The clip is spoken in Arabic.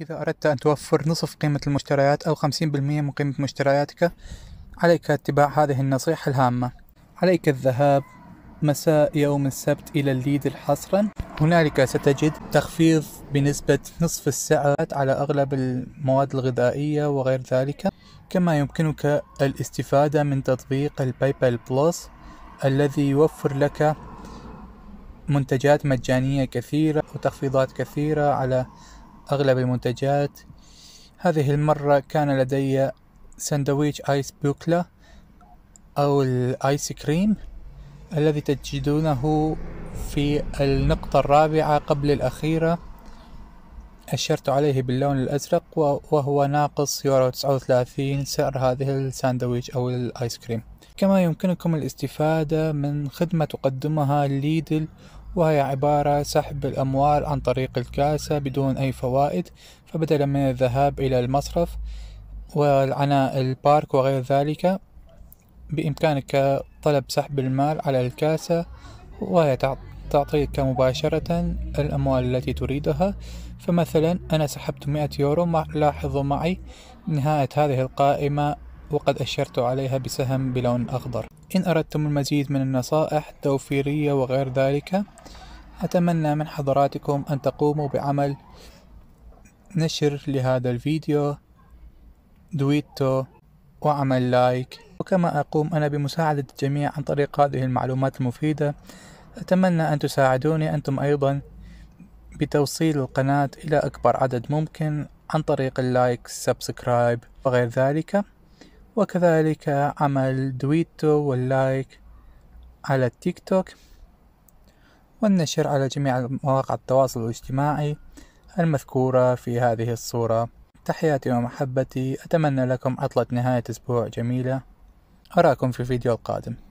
إذا أردت أن توفر نصف قيمة المشتريات أو 50% من قيمة مشترياتك عليك اتباع هذه النصيحة الهامة عليك الذهاب مساء يوم السبت إلى الليدل حصرا هنالك ستجد تخفيض بنسبة نصف السعر على أغلب المواد الغذائية وغير ذلك كما يمكنك الاستفادة من تطبيق الباي بال بلس الذي يوفر لك منتجات مجانية كثيرة وتخفيضات كثيرة على أغلب المنتجات هذه المرة كان لدي سندويش آيس بوكلا أو الآيس كريم الذي تجدونه في النقطة الرابعة قبل الأخيرة أشرت عليه باللون الأزرق وهو ناقص يورو تسعة وثلاثين سعر هذه الساندويتش أو الآيس كريم كما يمكنكم الاستفادة من خدمة تقدمها ليدل وهي عبارة سحب الأموال عن طريق الكاسة بدون أي فوائد فبدلا من الذهاب إلى المصرف والعناء البارك وغير ذلك بإمكانك طلب سحب المال على الكاسة وهي تعطيك مباشرة الأموال التي تريدها فمثلا أنا سحبت مئة يورو لاحظوا معي نهاية هذه القائمة وقد أشرت عليها بسهم بلون أخضر إن أردتم المزيد من النصائح التوفيرية وغير ذلك أتمنى من حضراتكم أن تقوموا بعمل نشر لهذا الفيديو دويتو وعمل لايك وكما أقوم أنا بمساعدة الجميع عن طريق هذه المعلومات المفيدة أتمنى أن تساعدوني أنتم أيضا بتوصيل القناة إلى أكبر عدد ممكن عن طريق اللايك سبسكرايب وغير ذلك وكذلك عمل دويتو واللايك على التيك توك والنشر على جميع مواقع التواصل الاجتماعي المذكورة في هذه الصورة تحياتي ومحبتي أتمنى لكم عطلة نهاية أسبوع جميلة أراكم في الفيديو القادم